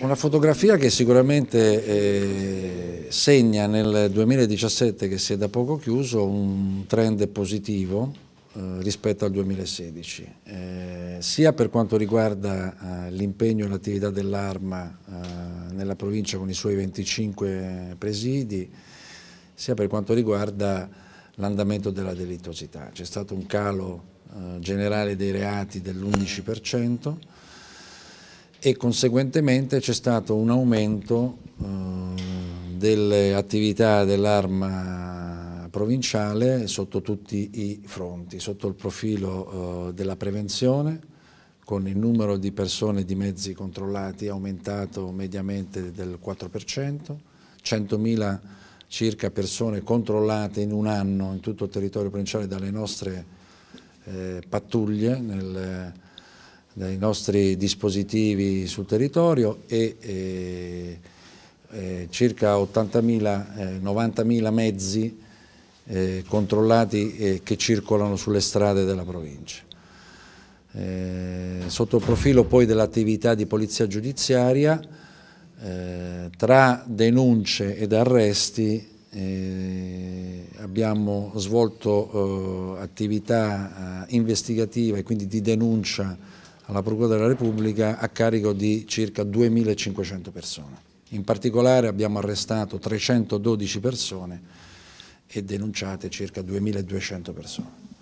Una fotografia che sicuramente eh, segna nel 2017 che si è da poco chiuso un trend positivo eh, rispetto al 2016, eh, sia per quanto riguarda eh, l'impegno e l'attività dell'Arma eh, nella provincia con i suoi 25 presidi, sia per quanto riguarda l'andamento della delittuosità. C'è stato un calo eh, generale dei reati dell'11%, e conseguentemente c'è stato un aumento eh, delle attività dell'arma provinciale sotto tutti i fronti, sotto il profilo eh, della prevenzione, con il numero di persone e di mezzi controllati aumentato mediamente del 4%, 100.000 circa persone controllate in un anno in tutto il territorio provinciale dalle nostre eh, pattuglie nel, dai nostri dispositivi sul territorio e eh, eh, circa 80.000, 90.000 eh, mezzi eh, controllati che circolano sulle strade della provincia. Eh, sotto il profilo poi dell'attività di polizia giudiziaria, tra denunce ed arresti eh, abbiamo svolto eh, attività eh, investigativa e quindi di denuncia alla Procura della Repubblica a carico di circa 2.500 persone. In particolare abbiamo arrestato 312 persone e denunciate circa 2.200 persone.